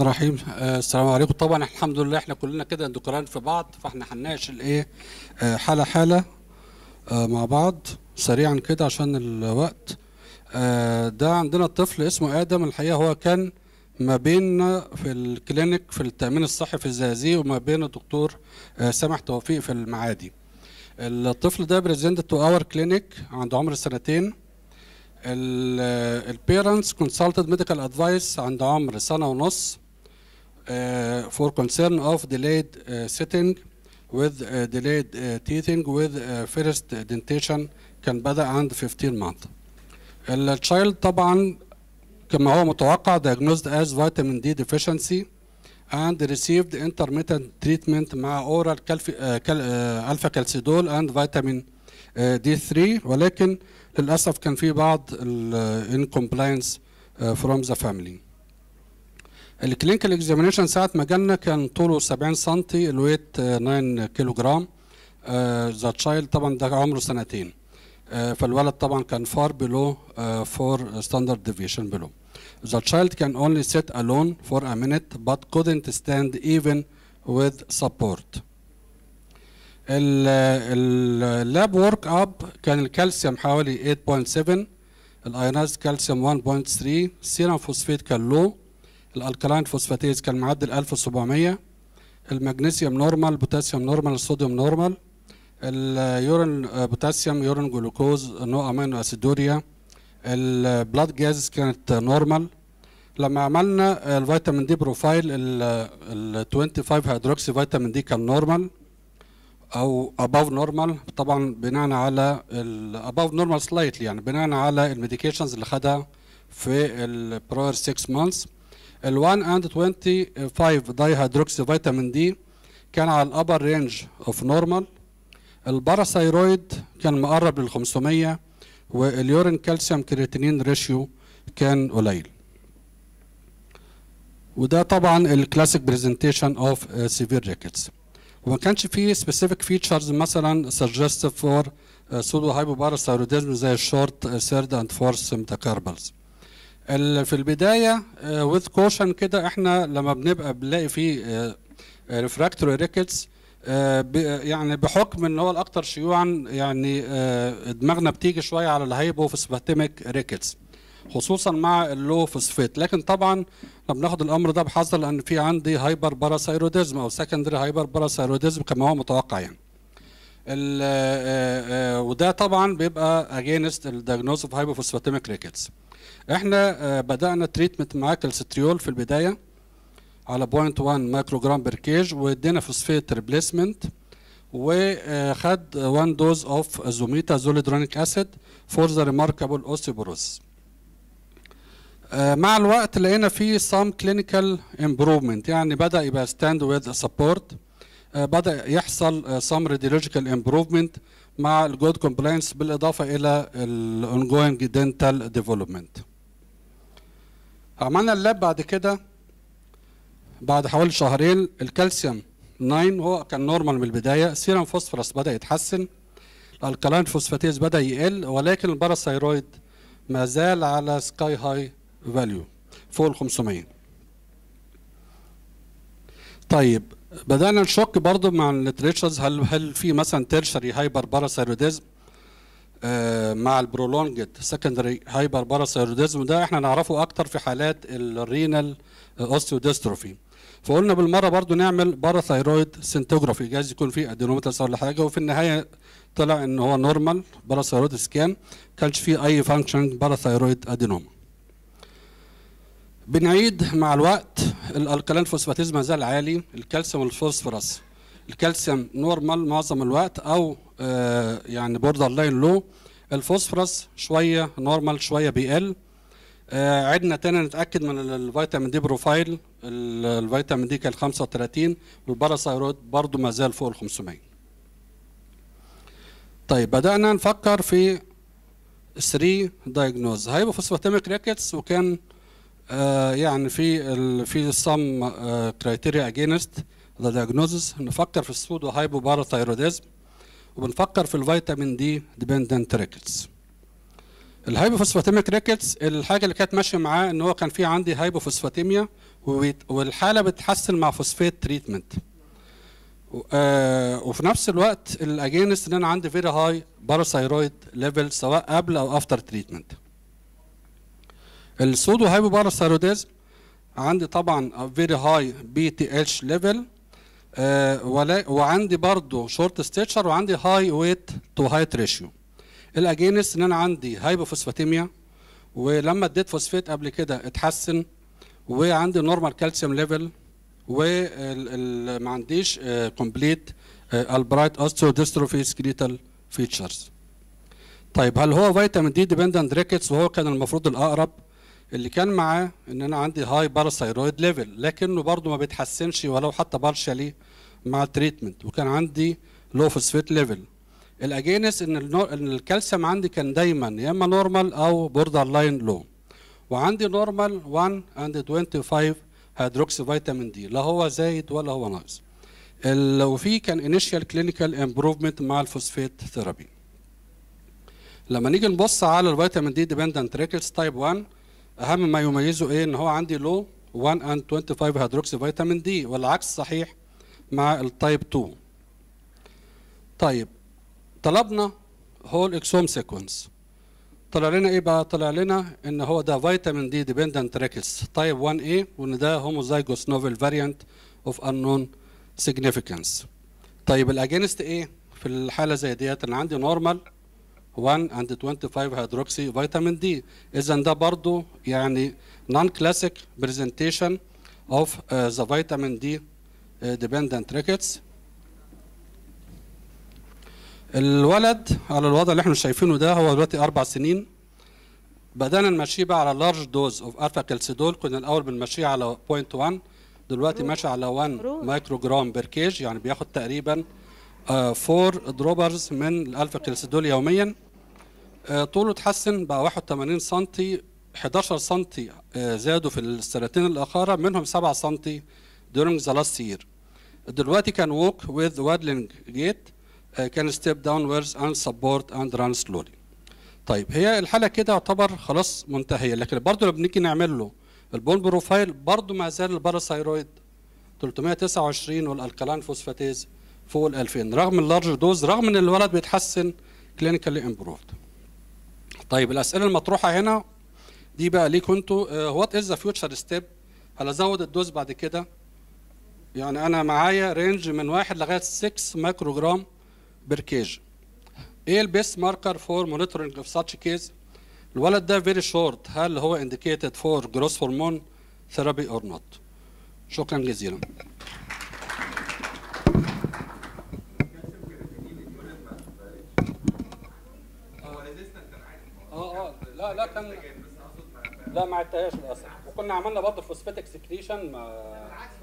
الرحيم آه، السلام عليكم طبعا الحمد لله احنا كلنا كده دكران في بعض فاحنا هنناقش الايه آه، حاله حاله آه، مع بعض سريعا كده عشان الوقت ده عندنا طفل اسمه ادم الحقيقه هو كان ما بين في الكلينيك في التامين الصحي في الزازي وما بين الدكتور سامح توفيق في المعادي الطفل ده بريزنت تو اور كلينيك عنده عمر سنتين البيرنتس كونسلتد ميديكال ادفايس عند عمر سنه ونص for concern of delayed sitting with delayed teething with first dentation كان بدأ عند 15 month. child, طبعا كما هو متوقع diagnosed as vitamin D deficiency and received intermittent treatment مع oral cal, alpha calcidol and vitamin d 3 ولكن للاسف كان في بعض uh, from the family. الكلينيكال اكزامينشن ساعه ما جالنا كان طوله 70 سم الويت 9 كيلو جرام ذا تشايلد طبعا ده عمره سنتين آه، فالولد طبعا كان فار بلو فور ستاندرد ديفيشن بلو ذا تشايلد كان اونلي سيت الون فور ا مينيت بات كودنت ستاند ايفن وذ سبورت اللاب ورك اب كان الكالسيوم حوالي 8.7 الايونايز كالسيوم 1.3 سيرام فوسفيت كان لو الالكالين فوسفاتيز كان معدل 1700 المغنيسيوم نورمال بوتاسيوم نورمال الصوديوم نورمال اليورين آه، بوتاسيوم يورين جلوكوز نو امينو اسيدوريا البلاد جازز كانت نورمال لما عملنا الفيتامين دي بروفايل ال 25 هيدروكسي فيتامين دي كان نورمال او اباف نورمال طبعا بناء على الاباف نورمال سلايتلي يعني بناء على الميديكيشنز اللي خدها في البراير 6 مانثس ال 1 and 25 فيتامين دي كان على الابر رينج اوف نورمال الباراثايرويد كان مقرب لل 500 واليورين كالسيوم كرياتينين ريشيو كان قليل وده طبعا الكلاسيك برزنتيشن اوف سيفير ريكتس وما كانش فيه سبيسيفيك فيتشرز مثلا سجستيف فور سودو هايبو باراثايروديزم زي الشورت ثيرد اند فورث ميتاكاربلز في البدايه وذ آه، كوشن كده احنا لما بنبقى بنلاقي فيه ريفراكتوري آه، rickets آه، يعني بحكم ان هو الاكثر شيوعا يعني دماغنا بتيجي شويه على الهايبو فسباتيميك ريكتس خصوصا مع اللو فوسفيت لكن طبعا احنا بناخد الامر ده بحذر لان في عندي هايبر باراسايروديزم او سكندري هايبر باراسايروديزم كما هو متوقع يعني آه، آه، آه، وده طبعا بيبقى اجينست الدياجنوز اوف هايبوفوسفاتيميك ريكتس احنا بدانا تريتمنت مع كالستريول في البدايه على 0.1 مايكرو جرام بير كيج وادينا فوسفيت ريبليسمنت وخد 1 دوز اوف زوميتا زوليدرونيك اسيد فور ذا ريماركابل اوستيوبروز مع الوقت لقينا في سام كلينيكال امبروفمنت يعني بدا يبقى ستاند ويز سبورت آه، بدا يحصل آه، some radiological امبروفمنت مع الجود كومبلاينس بالاضافه الى الانجوينج دنتال ديفلوبمنت عملنا اللاب بعد كده بعد حوالي شهرين الكالسيوم 9 هو كان نورمال من البدايه سيرم فوسفورس بدا يتحسن الكالين فوسفاتيز بدا يقل ولكن الباراثايرويد ما زال على سكاي هاي فاليو فوق ال 500 طيب بدانا نشك برضه مع الليتريتشرز هل هل في مثلا تيرشري هايبر باراثايروديزم مع البرولونجد سكندري هايبر باراثايروديزم ده احنا نعرفه اكتر في حالات الرينال اوستيوديستروفي فقلنا بالمره برضو نعمل باراثايرويد سنتوجرافي جايز يكون في ادينوميترس ولا حاجه وفي النهايه طلع ان هو نورمال باراثايرويد سكان كانش فيه اي فانكشن باراثايرويد ادينوما بنعيد مع الوقت الالكالين فوسفاتيز ما زال عالي الكالسيوم والفوسفورس الكالسيوم نورمال معظم الوقت او آه يعني بوردر لاين لو الفوسفورس شويه نورمال شويه بيقل آه عدنا تاني نتاكد من الفيتامين دي بروفايل الفيتامين دي كان 35 والباراثايرويد برضو ما زال فوق ال 500 طيب بدانا نفكر في 3 دايجنوز هيبقى فوسفاتيميك ريكتس وكان آه، يعني في في سم كرايتيريا اجينست ذا diagnosis نفكر في السودو هايبو باراثايروديزم وبنفكر في الفيتامين دي ديبندنت ريكتس الهايبوفوسفاتيميك ريكتس الحاجه اللي كانت ماشيه معاه ان هو كان في عندي هايبوفوسفاتيميا والحاله بتتحسن مع فوسفات آه، تريتمنت وفي نفس الوقت الاجينست ان انا عندي فيري هاي باراثايرويد ليفل سواء قبل او افتر تريتمنت السودو هايبوباراثايروديزم عندي طبعا فيري هاي بي تي اتش ليفل وعندي برضو شورت ستيتشر وعندي هاي ويت تو هايت ريشيو الاجينس ان انا عندي هايبوفوسفاتيميا ولما اديت فوسفات قبل كده اتحسن وعندي نورمال كالسيوم ليفل وما عنديش كومبليت البرايت اوستيو ديستروفي سكريتال فيتشرز طيب هل هو فيتامين دي ديبندنت ريكتس وهو كان المفروض الاقرب اللي كان معاه ان انا عندي هاي باراثايرويد ليفل لكنه برضه ما بيتحسنش ولو حتى بارشالي مع التريتمنت وكان عندي لو فوسفيت ليفل الاجينس ان ان الكالسيوم عندي كان دايما يا اما نورمال او بوردر لاين لو وعندي نورمال 1 اند 25 هيدروكسي فيتامين دي لا هو زايد ولا هو ناقص وفي كان انيشال كلينيكال امبروفمنت مع الفوسفيت ثيرابي لما نيجي نبص على الفيتامين دي ديبندنت ريكلز تايب 1 اهم ما يميزه ايه ان هو عندي لو 1 اند 25 هيدروكسي فيتامين دي والعكس صحيح مع التايب 2 طيب طلبنا هول اكسوم سيكونس طلع لنا ايه بقى طلع لنا ان هو ده فيتامين دي ديبندنت ريكس تايب 1 اي وان ده هوموزايجوس نوفل فاريانت اوف انون سيجنيفيكانس طيب الاجينست ايه في الحاله زي ديت انا عندي نورمال 1 and 25 هيدروكسي فيتامين دي اذا ده برضو يعني نون كلاسيك برزنتيشن اوف ذا فيتامين دي ديبندنت ريكتس الولد على الوضع اللي احنا شايفينه ده هو دلوقتي اربع سنين بدانا نمشيه بقى على لارج دوز اوف الفا كالسيدول كنا الاول بنمشيه على 0.1 دلوقتي ماشي على 1 مايكرو جرام بير كيج يعني بياخد تقريبا 4 آه، دروبرز من الالفا كالسيدول يوميا آه، طوله اتحسن بقى 81 سم 11 سم زادوا في السنتين الاخاره منهم 7 سم during the last year دلوقتي كان walk with waddling gait آه، كان step downwards and support and run slowly طيب هي الحاله كده يعتبر خلاص منتهيه لكن برضه لو بنيجي نعمل له البون بروفايل برضه ما زال الباراثايرويد 329 والالكالان فوسفاتيز فوق ال 2000 رغم اللارج دوز رغم ان الولد بيتحسن كلينيكالي امبروفد طيب الاسئله المطروحه هنا دي بقى ليكوا انتوا وات از ذا فيوتشر ستيب هل ازود الدوز بعد كده يعني انا معايا رينج من واحد لغايه 6 مايكرو جرام بير كيج ايه البيس ماركر فور مونيتورنج اوف ساتش كيز الولد ده فيري شورت هل هو انديكيتد فور جروس هرمون ثيرابي اور نوت شكرا جزيلا لا كان لا ما عدتهاش للاسف وكنا عملنا برضه فوسفاتك سكريشن ما